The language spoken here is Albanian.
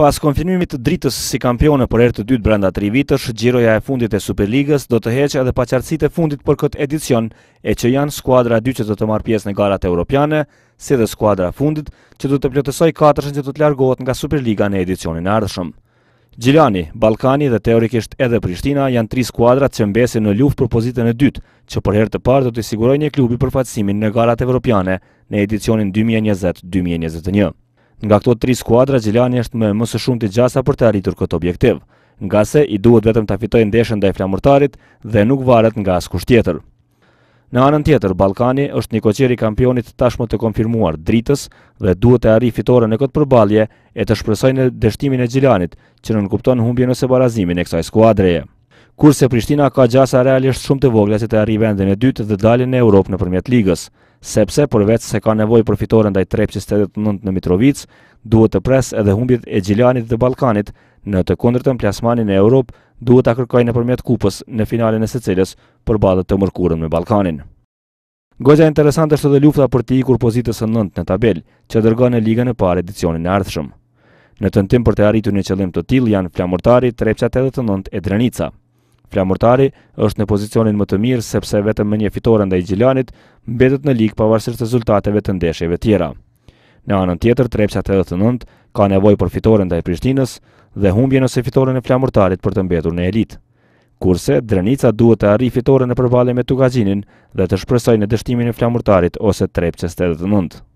Pas konfirmimit të dritës si kampione për erë të dytë brenda 3 vitësh, gjiroja e fundit e Superligës do të heqë edhe paqartësit e fundit për këtë edicion e që janë skuadra 2 që do të marë pjesë në garat europiane, si dhe skuadra fundit që do të plotësoj 4 që do të largohet nga Superliga në edicionin ardhëshëm. Gjilani, Balkani dhe teorikisht edhe Prishtina janë tri skuadrat që mbesi në luft për pozitën e dytë, që për herë të parë do të siguroj një klubi për fatësimin në garat evropiane në edicionin 2020-2021. Nga këto tri skuadra, Gjilani është me mësë shumë të gjasa për të arritur këtë objektiv, nga se i duhet vetëm të fitoj ndeshën dhe i flamurtarit dhe nuk varet nga skusht tjetër. Në anën tjetër, Balkani është një koqeri kampionit tashmë të konfirmuar dritës dhe duhet të arri fitore në këtë përbalje e të shpresojnë dështimin e Gjilanit që nënkupton humbje nëse barazimin e kësaj skuadreje kurse Prishtina ka gjasa realisht shumë të vogla si të arri vendin e dytë dhe dalin e Europë në përmjet ligës, sepse përvec se ka nevoj përfitore ndaj trepqis 89 në Mitrovic, duhet të pres edhe humbjet e Gjilanit dhe Balkanit në të kundrët të plasmanin e Europë duhet të kërkoj në përmjet kupës në finalin e se cilës për badet të mërkurën me Balkanin. Gojja interesant është edhe lufta për të ikur pozitës në 9 në tabel, që dërga në liga në parë edicionin e ardhshëm. Në të për të arritu një qëllim të tilë janë flamurtari, trepqat 89 e drenica. Flamurtari është në pozicionin më të mirë sepse vetëm me një fitore ndaj Gjilanit mbetet në ligë pavarësisht të rezultateve të ndeshjeve tjera. Në anën tjetër, Trepça 89 ka nevojë për fitore ndaj Prishtinës dhe humbjen ose fitoren e Flamurtarit për të mbetur në elitë. Kurse Drenica duhet të arrijë fitoren në përballje me Tugazinin dhe të shpresojë në dështimin e Flamurtarit ose Trepçës 89.